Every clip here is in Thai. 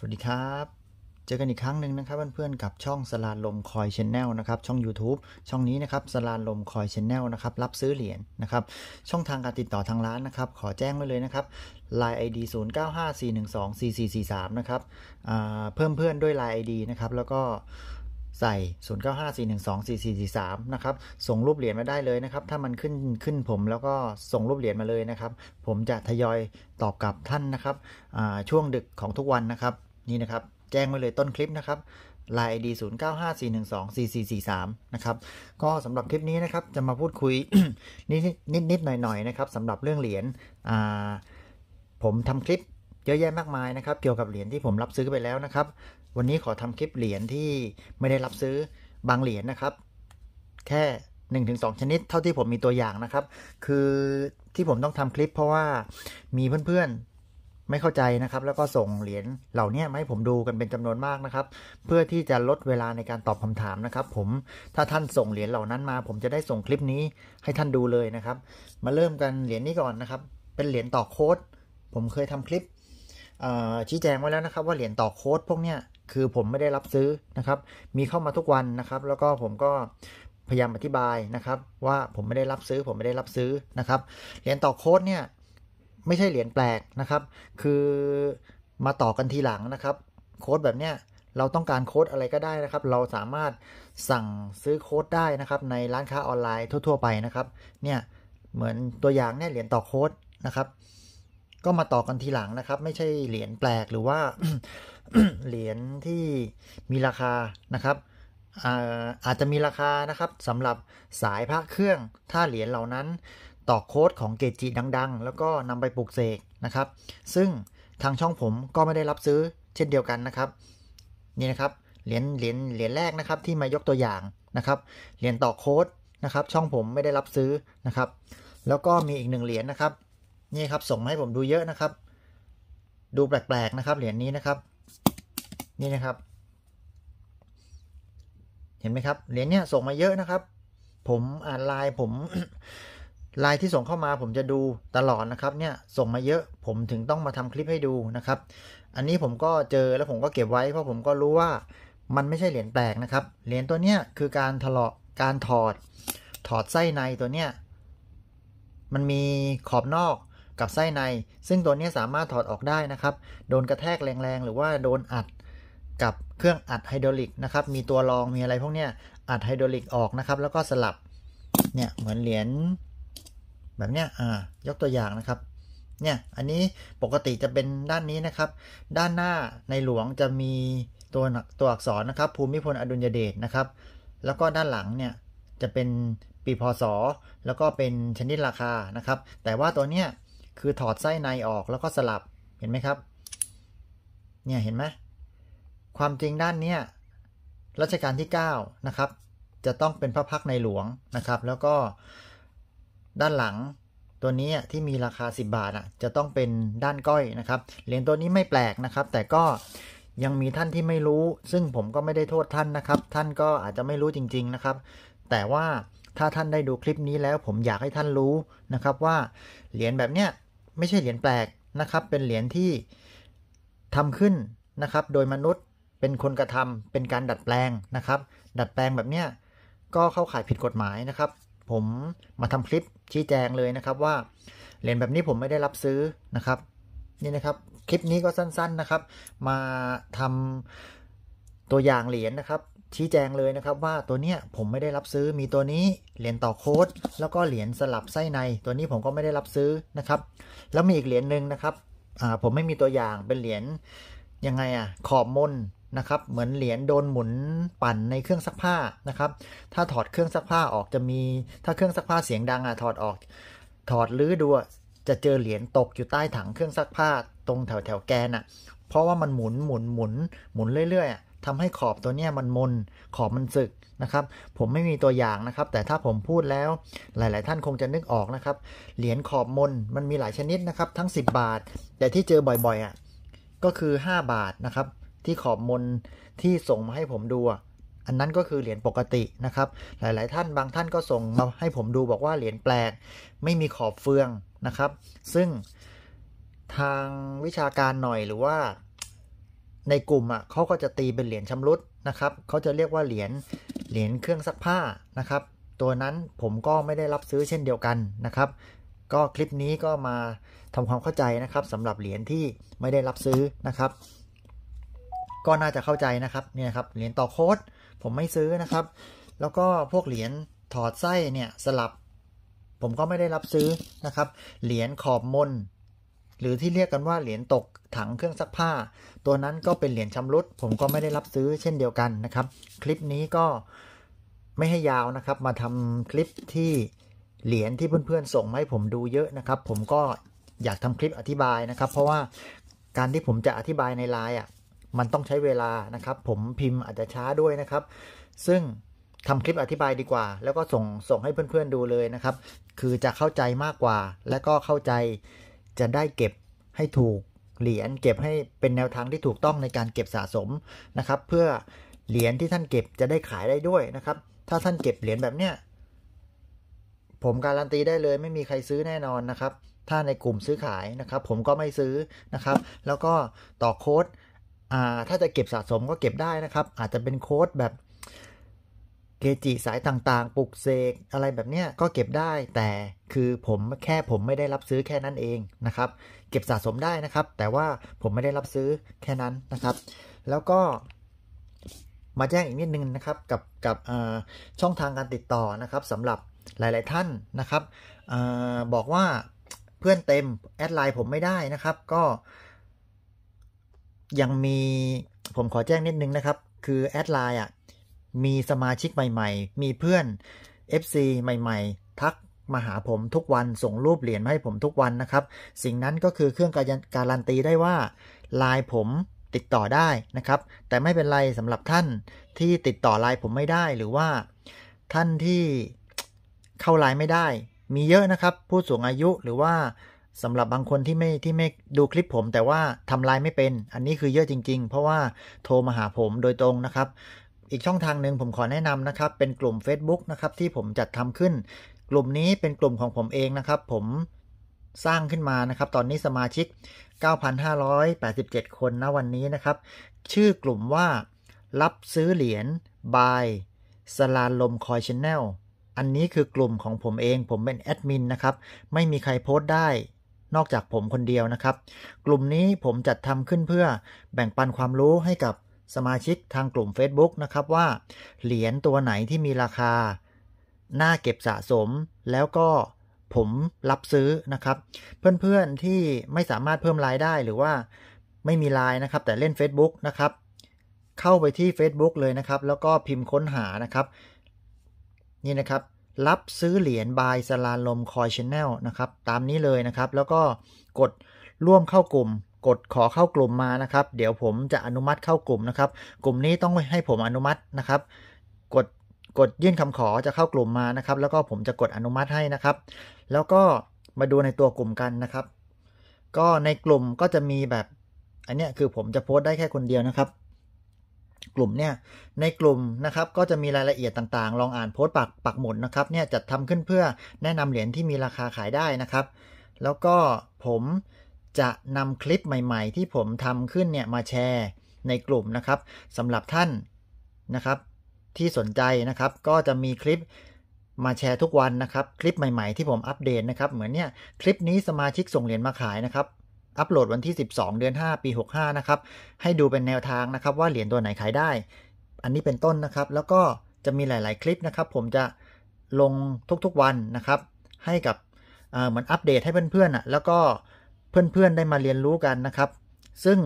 สวัสดีครับ เจอกันอีกครั้งหนึ่งนะครับเพื่อนๆกับช่องสลาลมคอยชแนลนะครับช่อง YouTube ช่องนี้นะครับสลาลมคอยชแนลนะครับรับซื้อเหรียญนนะครับช่องทางการติดต่อทางร้านนะครับขอแจ้งไว้เลยนะครับ l ู n e ID 0954124443นะครับเพิ่มเพื่อนด้วย Line ID นะครับแล้วก็ใส่ 0954124443นะครับส่งรูปเหรียญมาได้เลยนะครับ ถ้ามันขึ้นขึ้นผมแล้วก็ส่งรูปเหรียญมาเลยนะครับ ผมจะทยอยตอบกลับท่านนะครับช่วงดึกของทุกวันนะครับนี่นะครับแจ้งไว้เลยต้นคลิปนะครับลาย ID 0954124443นะครับก็สำหรับคลิปนี้นะครับ จะมาพูดคุย นิดนิดหน่อยหน่อยนะครับสำหรับเรื่องเหรียญผมทำคลิปเยอะแยะมากมายนะครับ เกี่ยวกับเหรียญที่ผมรับซื้อไปแล้วนะครับ วันนี้ขอทำคลิปเหรียญที่ไม่ได้รับซื้อบางเหรียญนะครับ แค่1-2 ชนิดเท่าที่ผมมีตัวอย่างนะครับ คือที่ผมต้องทำคลิปเพราะว่ามีเพื่อนไม่เข้าใจนะครับแล้วก็ส่งเหรียญเหล่านี้มาให้ผมดูกันเป็นจำนวนมากนะครับ เพื่อที่จะลดเวลาในการตอบคำถามนะครับผมถ้าท่านส่งเหรียญเหล่านั้นมา ผมจะได้ส่งคลิปนี้ให้ท่านดูเลยนะครับ มาเริ่มกันเหรียญนี้ก่อนนะครับ เป็นเหรียญต่อโค้ด ผมเคยทำคลิปชี้แจงไว้แล้วนะครับ ว่าเหรียญต่อโค้ดพวกเนี้ยคือผมไม่ได้รับซื้อนะครับ มีเข้ามาทุกวันนะครับ แล้วก็ผมก็พยายามอธิบายนะครับ ว่าผมไม่ได้รับซื้อ ผมไม่ได้รับซื้อนะครับเหรียญต่อโค้ดเนี่ยไม่ใช่เหรียญแปลกนะครับ คือมาต่อกันทีหลังนะครับ โค้ดแบบเนี้ยเราต้องการโค้ดอะไรก็ได้นะครับ เราสามารถสั่งซื้อโค้ดได้นะครับ ในร้านค้าออนไลน์ทั่วๆไปนะครับ เนี่ยเหมือนตัวอย่างเนี่ยเหรียญต่อโค้ดนะครับ ก็มาต่อกันทีหลังนะครับ ไม่ใช่เหรียญแปลกหรือว่าเหรียญที่มีราคานะครับอาอาจจะมีราคานะครับสำหรับสายพระเครื่องถ้าเหรียญเหล่านั้นต่อโค้ดของเกจิดังๆ แล้วก็นำไปปลูกเสกนะครับ ซึ่งทางช่องผมก็ไม่ได้รับซื้อเช่นเดียวกันนะครับ นี่นะครับเหรียญเหรียญเหรียญแรกนะครับ ที่มายกตัวอย่างนะครับเหรียญต่อโค้ดนะครับ ช่องผมไม่ได้รับซื้อนะครับ แล้วก็มีอีกหนึ่งเหรียญนะครับนี่ครับส่งมาให้ผมดูเยอะนะครับ ดูแปลกๆนะครับเหรียญนี้นะครับนี่นะครับ เห็นไหมครับเหรียญเนี้ยส่งมาเยอะนะครับ ผมอ่านไลน์ผมลายที่ส่งเข้ามาผมจะดูตลอดนะครับเนี่ยส่งมาเยอะผมถึงต้องมาทำคลิปให้ดูนะครับ อันนี้ผมก็เจอแล้วผมก็เก็บไว้เพราะผมก็รู้ว่ามันไม่ใช่เหรียญแปลกนะครับเหรียญตัวเนี้ยคือการถลอกการถอด ถอดไส้ในตัวเนี้ย มันมีขอบนอกกับไส้ใน ซึ่งตัวนี้สามารถถอดออกได้นะครับ โดนกระแทกแรงๆ หรือว่าโดนอัดกับเครื่องอัดไฮดรอลิกนะครับมีตัวรองมีอะไรพวกเนี้ยอัดไฮดรอลิกออกนะครับ แล้วก็สลับเนี่ยเหมือนเหรียญแบบเนี้ยอ่า ยกตัวอย่างนะครับ เนี่ย อันนี้ปกติจะเป็นด้านนี้นะครับ ด้านหน้าในหลวงจะมีตัวตัวอักษรนะครับ ภูมิพลอดุลยเดชนะครับ แล้วก็ด้านหลังเนี่ยจะเป็นปีพศ แล้วก็เป็นชนิดราคา นะครับ แต่ว่าตัวเนี้ยคือถอดไส้ในออกแล้วก็สลับ เห็นไหมครับ เนี่ย เห็นไหม ความจริงด้านเนี้ยรัชกาลที่9นะครับ จะต้องเป็นพระพักในหลวงนะครับ แล้วก็ด้านหลังตัวนี้ที่มีราคา 10 บาทอ่ะจะต้องเป็นด้านก้อยนะครับ เหรียญตัวนี้ไม่แปลกนะครับ แต่ก็ยังมีท่านที่ไม่รู้ ซึ่งผมก็ไม่ได้โทษท่านนะครับ ท่านก็อาจจะไม่รู้จริงๆ นะครับ แต่ว่าถ้าท่านได้ดูคลิปนี้แล้ว ผมอยากให้ท่านรู้นะครับ ว่าเหรียญแบบเนี้ย ไม่ใช่เหรียญแปลกนะครับ เป็นเหรียญที่ทำขึ้นนะครับ โดยมนุษย์เป็นคนกระทำเป็นการดัดแปลงนะครับ ดัดแปลงแบบเนี้ยก็เข้าข่ายผิดกฎหมายนะครับผมมาทำคลิปชี้แจงเลยนะครับ ว่าเหรียญแบบนี้ผมไม่ได้รับซื้อนะครับ นี่นะครับ คลิปนี้ก็สั้น ๆนะครับ มาทำตัวอย่างเหรียญนะครับ ชี้แจงเลยนะครับ ว่าตัวเนี้ยผมไม่ได้รับซื้อมีตัวนี้เหรียญต่อโค้ด แล้วก็เหรียญสลับไส้ในตัวนี้ผมก็ไม่ได้รับซื้อนะครับ แล้วมีอีกเหรียญหนึ่งนะครับ ผมไม่มีตัวอย่างเป็นเหรียญยังไงอะขอบมนนะครับเหมือนเหรียญโดนหมุนปั่นในเครื่องซักผ้านะครับ ถ้าถอดเครื่องซักผ้าออกจะมี ถ้าเครื่องซักผ้าเสียงดังอ่ะ ถอดออก ถอดลื้อดูจะเจอเหรียญตกอยู่ใต้ถังเครื่องซักผ้าตรงแถวแถวแกนอ่ะ เพราะว่ามันหมุนหมุนหมุนหมุนเรื่อยๆทำให้ขอบตัวเนี้ยมันมนขอบมันสึกนะครับ ผมไม่มีตัวอย่างนะครับ แต่ถ้าผมพูดแล้ว หลาย ๆ ท่านคงจะนึกออกนะครับ เหรียญขอบมนมันมีหลายชนิดนะครับ ทั้ง 10 บาท แต่ที่เจอบ่อยๆอ่ะ ก็คือ 5 บาทนะครับที่ขอบมนที่ส่งมาให้ผมดู อันนั้นก็คือเหรียญปกตินะครับ หลายๆท่านบางท่านก็ส่งมาให้ผมดูบอกว่าเหรียญแปลกไม่มีขอบเฟืองนะครับ ซึ่งทางวิชาการหน่อยหรือว่าในกลุ่มอ่ะเขาก็จะตีเป็นเหรียญชำรุดนะครับเขาจะเรียกว่า เหรียญเหรียญเครื่องซักผ้านะครับ ตัวนั้นผมก็ไม่ได้รับซื้อเช่นเดียวกันนะครับ ก็คลิปนี้ก็มาทำความเข้าใจนะครับสำหรับเหรียญที่ไม่ได้รับซื้อนะครับก็น่าจะเข้าใจนะครับเนี่ยครับเหรียญต่อโค้ดผมไม่ซื้อนะครับ แล้วก็พวกเหรียญถอดไส้เนี่ยสลับ ผมก็ไม่ได้รับซื้อนะครับ เหรียญขอบมน หรือที่เรียกกันว่า เหรียญตกถังเครื่องซักผ้า ตัวนั้นก็เป็นเหรียญชำรุด ผมก็ไม่ได้รับซื้อเช่นเดียวกันนะครับ คลิปนี้ก็ไม่ให้ยาวนะครับ มาทำคลิปที่เหรียญที่เพื่อนๆส่งมาให้ผมดูเยอะนะครับ ผมก็อยากทำคลิปอธิบายนะครับ เพราะว่าการที่ผมจะอธิบายในไลน์อ่ะมันต้องใช้เวลานะครับ ผมพิมพ์อาจจะช้าด้วยนะครับ ซึ่งทำคลิปอธิบายดีกว่า แล้วก็ส่งส่งให้เพื่อนๆดูเลยนะครับ คือจะเข้าใจมากกว่า และก็เข้าใจจะได้เก็บให้ถูกเหรียญเก็บให้เป็นแนวทางที่ถูกต้องในการเก็บสะสมนะครับ เพื่อเหรียญที่ท่านเก็บจะได้ขายได้ด้วยนะครับ ถ้าท่านเก็บเหรียญแบบเนี้ยผมการันตีได้เลย ไม่มีใครซื้อแน่นอนนะครับ ถ้าในกลุ่มซื้อขายนะครับ ผมก็ไม่ซื้อนะครับ แล้วก็ต่อโค้ดถ้าจะเก็บสะสมก็เก็บได้นะครับ อาจจะเป็นโค้ดแบบเกจิสายต่างๆ ปลุกเสกอะไรแบบเนี้ยก็เก็บได้ แต่คือผมแค่ผมไม่ได้รับซื้อแค่นั้นเองนะครับ เก็บสะสมได้นะครับ แต่ว่าผมไม่ได้รับซื้อแค่นั้นนะครับ แล้วก็มาแจ้งอีกนิดนึงนะครับกับกับช่องทางการติดต่อนะครับสำหรับหลาย ๆท่านนะครับอบอกว่าเพื่อนเต็มแอดไลน์ผมไม่ได้นะครับก็ยังมีผมขอแจ้งนิดนึงนะครับ คือแอดไลน์อ่ะ มีสมาชิกใหม่ ๆ มีเพื่อน FC ใหม่ ๆ ทักมาหาผมทุกวันส่งรูปเหรียญมาให้ผมทุกวันนะครับ สิ่งนั้นก็คือเครื่องการันตีได้ว่าลายผมติดต่อได้นะครับ แต่ไม่เป็นไรสำหรับท่านที่ติดต่อลายผมไม่ได้ หรือว่าท่านที่เข้าลายไม่ได้ มีเยอะนะครับ ผู้สูงอายุหรือว่าสำหรับบางคนที่ไม่ที่ไม่ดูคลิปผมแต่ว่าทำไลน์ไม่เป็น อันนี้คือเยอะจริง ๆ เพราะว่าโทรมาหาผมโดยตรงนะครับ อีกช่องทางหนึ่งผมขอแนะนำนะครับ เป็นกลุ่ม Facebook นะครับ ที่ผมจัดทำขึ้น กลุ่มนี้เป็นกลุ่มของผมเองนะครับ ผมสร้างขึ้นมานะครับ ตอนนี้สมาชิก 9,587 คนนะวันนี้นะครับ ชื่อกลุ่มว่า รับซื้อเหรียญบายสลาลมคอยชแนลอันนี้คือกลุ่มของผมเอง ผมเป็นแอดมินนะครับ ไม่มีใครโพสต์ได้นอกจากผมคนเดียวนะครับ กลุ่มนี้ผมจัดทำขึ้นเพื่อแบ่งปันความรู้ให้กับสมาชิกทางกลุ่ม Facebook นะครับ ว่าเหรียญตัวไหนที่มีราคา น่าเก็บสะสมแล้วก็ผมรับซื้อนะครับ เพื่อนๆที่ไม่สามารถเพิ่มรายได้หรือว่าไม่มีรายนะครับ แต่เล่น Facebook นะครับ เข้าไปที่ Facebook เลยนะครับ แล้วก็พิมพ์ค้นหานะครับ นี่นะครับรับซื้อเหรียญบายสลาลมคอยชแนลนะครับ ตามนี้เลยนะครับ แล้วก็กดร่วมเข้ากลุ่ม กดขอเข้ากลุ่มมานะครับ เดี๋ยวผมจะอนุมัติเข้ากลุ่มนะครับ กลุ่มนี้ต้องให้ผมอนุมัตินะครับ กดกดยื่นคำขอจะเข้ากลุ่มมานะครับ แล้วก็ผมจะกดอนุมัติให้นะครับ แล้วก็มาดูในตัวกลุ่มกันนะครับ ก็ในกลุ่มก็จะมีแบบ อันนี้คือผมจะโพสต์ได้แค่คนเดียวนะครับลุ่มเนี่ยในกลุ่มนะครับก็จะมีรายละเอียดต่างๆ ลองอ่านโพสต์ปักปักหมุดนะครับเนี่ยจัดทำขึ้นเพื่อแนะนำเหรียญที่มีราคาขายได้นะครับ แล้วก็ผมจะนำคลิปใหม่ๆที่ผมทำขึ้นเนี่ยมาแชร์ในกลุ่มนะครับสำหรับท่านนะครับที่สนใจนะครับ ก็จะมีคลิปมาแชร์ทุกวันนะครับคลิปใหม่ๆที่ผมอัปเดตนะครับ เหมือนเนี่ยคลิปนี้สมาชิกส่งเหรียญมาขายนะครับอัปโหลดวันที่ 12 เดือน 5 ปี 65 นะครับ ให้ดูเป็นแนวทางนะครับ ว่าเหรียญตัวไหนขายได้ อันนี้เป็นต้นนะครับ แล้วก็จะมีหลาย ๆ คลิปนะครับ ผมจะลงทุก ๆ วันนะครับ ให้กับเหมือนอัปเดตให้เพื่อนๆอ่ะแล้วก็เพื่อนๆ ได้มาเรียนรู้กันนะครับ ซึ่ง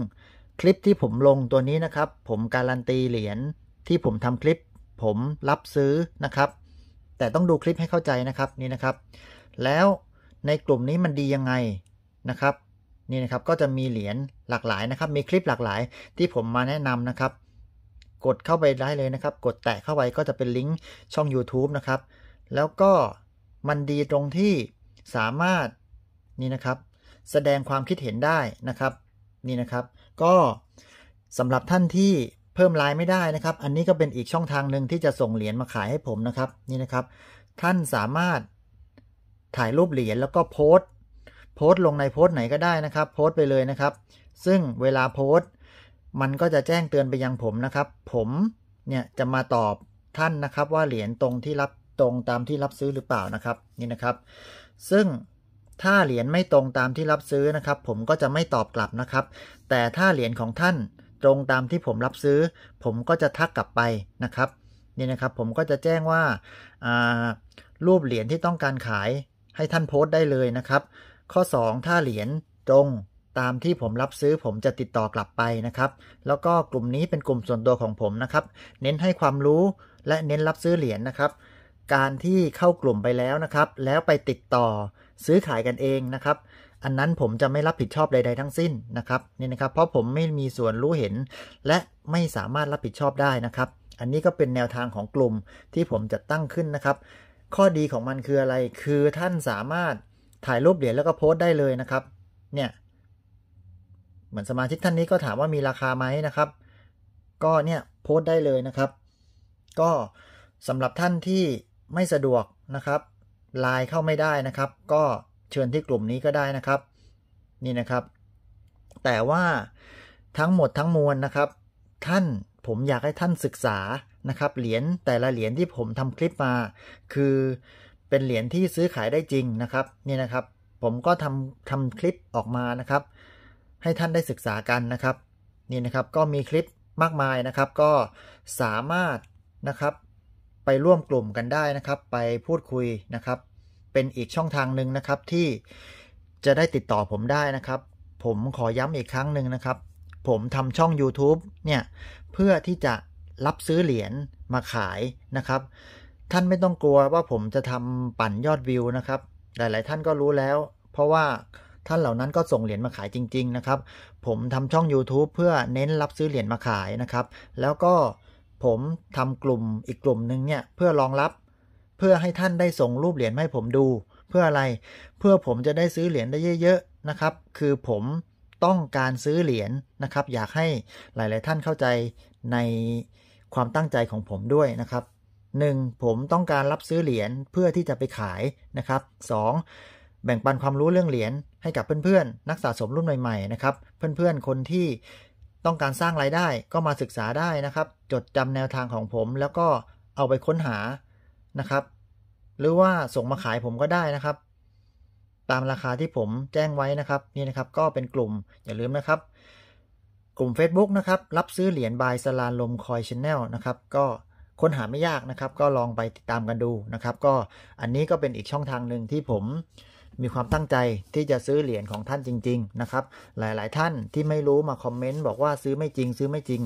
คลิปที่ผมลงตัวนี้นะครับ ผมการันตีเหรียญที่ผมทำคลิป ผมรับซื้อนะครับ แต่ต้องดูคลิปให้เข้าใจนะครับนี่นะครับ แล้วในกลุ่มนี้มันดียังไงนะครับนี่นะครับ ก็จะมีเหรียญหลากหลายนะครับ มีคลิปหลากหลายที่ผมมาแนะนำนะครับ กดเข้าไปได้เลยนะครับ กดแตะเข้าไปก็จะเป็นลิงก์ช่อง YouTube นะครับ แล้วก็มันดีตรงที่สามารถนี่นะครับแสดงความคิดเห็นได้นะครับนี่นะครับ ก็สำหรับท่านที่เพิ่มไลน์ไม่ได้นะครับ อันนี้ก็เป็นอีกช่องทางหนึ่งที่จะส่งเหรียญมาขายให้ผมนะครับนี่นะครับท่านสามารถถ่ายรูปเหรียญแล้วก็โพสตโพสต์ลงในโพสต์ไหนก็ได้นะครับ โพสต์ไปเลยนะครับ ซึ่งเวลาโพสต์ มันก็จะแจ้งเตือนไปยังผมนะครับ ผมเนี่ยจะมาตอบท่านนะครับ ว่าเหรียญตรงที่รับตรงตามที่รับซื้อหรือเปล่านะครับ นี่นะครับ ซึ่งถ้าเหรียญไม่ตรงตามที่รับซื้อนะครับ ผมก็จะไม่ตอบกลับนะครับ แต่ถ้าเหรียญของท่านตรงตามที่ผมรับซื้อ ผมก็จะทักกลับไปนะครับ นี่นะครับ ผมก็จะแจ้งว่าารูปเหรียญที่ต้องการขายให้ท่านโพสต์ได้เลยนะครับข้อ 2 ถ้าเหรียญตรงตามที่ผมรับซื้อผมจะติดต่อกลับไปนะครับ แล้วก็กลุ่มนี้เป็นกลุ่มส่วนตัวของผมนะครับ เน้นให้ความรู้และเน้นรับซื้อเหรียญนนะครับ การที่เข้ากลุ่มไปแล้วนะครับ แล้วไปติดต่อซื้อขายกันเองนะครับ อันนั้นผมจะไม่รับผิดชอบใด ๆ ทั้งสิ้นนะครับนี่นะครับเพราะผมไม่มีส่วนรู้เห็น และไม่สามารถรับผิดชอบได้นะครับ อันนี้ก็เป็นแนวทางของกลุ่มที่ผมจะตั้งขึ้นนะครับ ข้อดีของมันคืออะไรคือท่านสามารถถ่ายรูปเหรียญแล้วก็โพสต์ได้เลยนะครับ เนี่ย เหมือนสมาชิกท่านนี้ก็ถามว่ามีราคาไหมนะครับ ก็เนี่ยโพสต์ได้เลยนะครับ ก็สำหรับท่านที่ไม่สะดวกนะครับไลน์เข้าไม่ได้นะครับ ก็เชิญที่กลุ่มนี้ก็ได้นะครับนี่นะครับ แต่ว่าทั้งหมดทั้งมวลนะครับ ท่านผมอยากให้ท่านศึกษานะครับ เหรียญแต่ละเหรียญที่ผมทำคลิปมา คือเป็นเหรียญที่ซื้อขายได้จริงนะครับ นี่นะครับผมก็ทำทำคลิปออกมานะครับ ให้ท่านได้ศึกษากันนะครับ นี่นะครับก็มีคลิปมากมายนะครับ ก็สามารถนะครับไปร่วมกลุ่มกันได้นะครับ ไปพูดคุยนะครับ เป็นอีกช่องทางหนึ่งนะครับ ที่จะได้ติดต่อผมได้นะครับ ผมขอย้ำอีกครั้งหนึ่งนะครับ ผมทำช่อง YouTube เนี่ยเพื่อที่จะรับซื้อเหรียญมาขายนะครับท่านไม่ต้องกลัวว่าผมจะทำปั่นยอดวิวนะครับ หลาย ๆ ท่านก็รู้แล้ว เพราะว่าท่านเหล่านั้นก็ส่งเหรียญมาขายจริงๆ นะครับ ผมทำช่อง YouTube เพื่อเน้นรับซื้อเหรียญมาขายนะครับ แล้วก็ผมทำกลุ่มอีกกลุ่มหนึ่งเนี่ย เพื่อรองรับ เพื่อให้ท่านได้ส่งรูปเหรียญให้ผมดู เพื่ออะไร เพื่อผมจะได้ซื้อเหรียญได้เยอะๆนะครับ คือผมต้องการซื้อเหรียญนะครับ อยากให้หลายๆท่านเข้าใจในความตั้งใจของผมด้วยนะครับ 1. ผมต้องการรับซื้อเหรียญเพื่อที่จะไปขายนะครับ 2. แบ่งปันความรู้เรื่องเหรียญให้กับเพื่อนๆนักสะสมรุ่นใหม่ๆนะครับ เพื่อนๆ คนที่ต้องการสร้างรายได้ก็มาศึกษาได้นะครับ จดจำแนวทางของผม แล้วก็เอาไปค้นหานะครับ หรือว่าส่งมาขายผมก็ได้นะครับ ตามราคาที่ผมแจ้งไว้นะครับนี่นะครับก็เป็นกลุ่มอย่าลืมนะครับ กลุ่ม Facebook นะครับรับซื้อเหรียญบายสลานลมคอยชแนลนะครับ ก็ค้นหาไม่ยากนะครับ ก็ลองไปติดตามกันดูนะครับ ก็อันนี้ก็เป็นอีกช่องทางหนึ่งที่ผมมีความตั้งใจที่จะซื้อเหรียญของท่านจริง ๆ นะครับ หลายๆ ท่านที่ไม่รู้มาคอมเมนต์บอกว่าซื้อไม่จริง ซื้อไม่จริง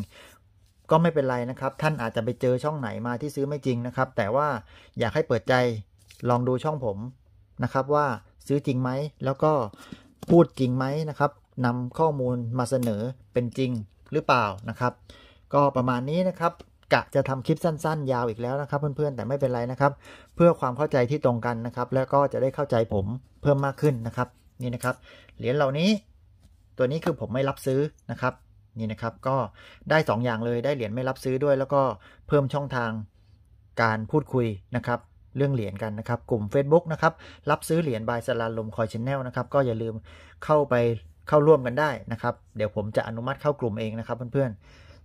ก็ไม่เป็นไรนะครับ ท่านอาจจะไปเจอช่องไหนมาที่ซื้อไม่จริงนะครับ แต่ว่าอยากให้เปิดใจลองดูช่องผมนะครับว่าซื้อจริงไหม แล้วก็พูดจริงไหมนะครับนำข้อมูลมาเสนอเป็นจริงหรือเปล่านะครับ ก็ประมาณนี้นะครับกะจะทำคลิปสั้นๆยาวอีกแล้วนะครับ เพื่อนๆแต่ไม่เป็นไรนะครับ เพื่อความเข้าใจที่ตรงกันนะครับ แล้วก็จะได้เข้าใจผมเพิ่มมากขึ้นนะครับ นี่นะครับ เหรียญเหล่านี้ตัวนี้คือผมไม่รับซื้อนะครับ นี่นะครับก็ได้2ออย่างเลยได้เหรียญไม่รับซื้อด้วย แล้วก็เพิ่มช่องทางการพูดคุยนะครับ เรื่องเหรียญกันนะครับ กลุ่ม Facebook นะครับรับซื้อเหรียญบายสลาลมคอยชแนลนะครับก็อย่าลืมเข้าไปเข้าร่วมกันได้นะครับเดี๋ยวผมจะอนุมัติเข้ากลุ่มเองนะครับ เพื่อนๆ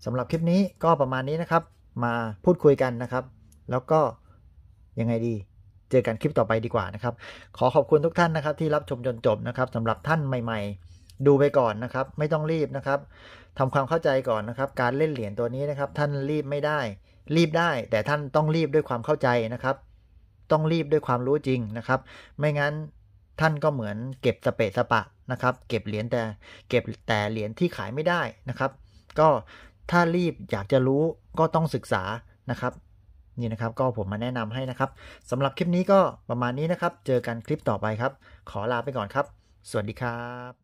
สำหรับคลิปนี้ก็ประมาณนี้นะครับ มาพูดคุยกันนะครับ แล้วก็ยังไงดี เจอกันคลิปต่อไปดีกว่านะครับ ขอขอบคุณทุกท่านนะครับ ที่รับชมจนจบนะครับสำหรับท่านใหม่ ๆ ดูไปก่อนนะครับ ไม่ต้องรีบนะครับทำความเข้าใจก่อนนะครับ การเล่นเหรียญตัวนี้นะครับ ท่านรีบไม่ได้ รีบได้ แต่ท่านต้องรีบด้วยความเข้าใจนะครับ ต้องรีบด้วยความรู้จริงนะครับ ไม่งั้นท่านก็เหมือน เก็บสเปะสปะนะครับ เก็บเหรียญแต่ เก็บแต่เหรียญที่ขายไม่ได้นะครับ ก็ถ้ารีบอยากจะรู้ก็ต้องศึกษานะครับ นี่นะครับก็ผมมาแนะนำให้นะครับ สำหรับคลิปนี้ก็ประมาณนี้นะครับ เจอกันคลิปต่อไปครับ ขอลาไปก่อนครับ สวัสดีครับ